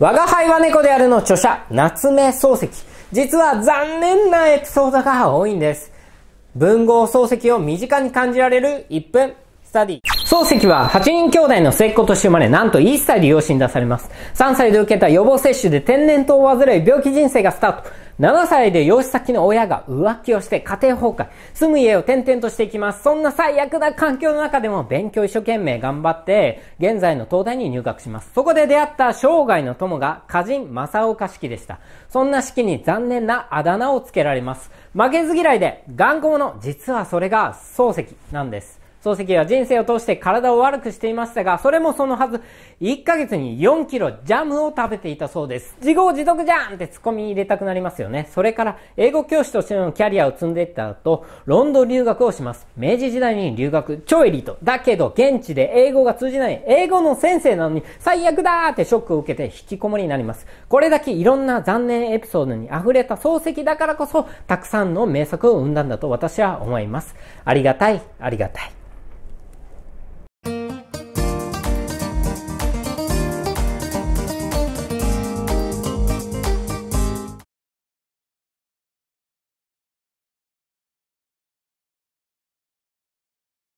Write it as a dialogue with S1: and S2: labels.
S1: 我が輩は猫であるの著者、夏目漱石。実は残念なエピソードが多いんです。文豪漱石を身近に感じられる1分スタディ。漱石は8人兄弟の末っ子として生まれ、なんと1歳で養子に出されます。3歳で受けた予防接種で天然痘を患い病気人生がスタート。7歳で養子先の親が浮気をして家庭崩壊。住む家を転々としていきます。そんな最悪な環境の中でも勉強一生懸命頑張って、現在の東大に入学します。そこで出会った生涯の友が歌人正岡式でした。そんな式に残念なあだ名をつけられます。負けず嫌いで頑固者、実はそれが漱石なんです。漱石は人生を通して体を悪くしていましたが、それもそのはず、1ヶ月に4キロジャムを食べていたそうです。自業自得じゃんって突っ込み入れたくなりますよね。それから、英語教師としてのキャリアを積んでいった後、ロンドン留学をします。明治時代に留学、超エリート。だけど、現地で英語が通じない、英語の先生なのに、最悪だーってショックを受けて引きこもりになります。これだけいろんな残念エピソードに溢れた漱石だからこそ、たくさんの名作を生んだんだと私は思います。ありがたい、ありがたい。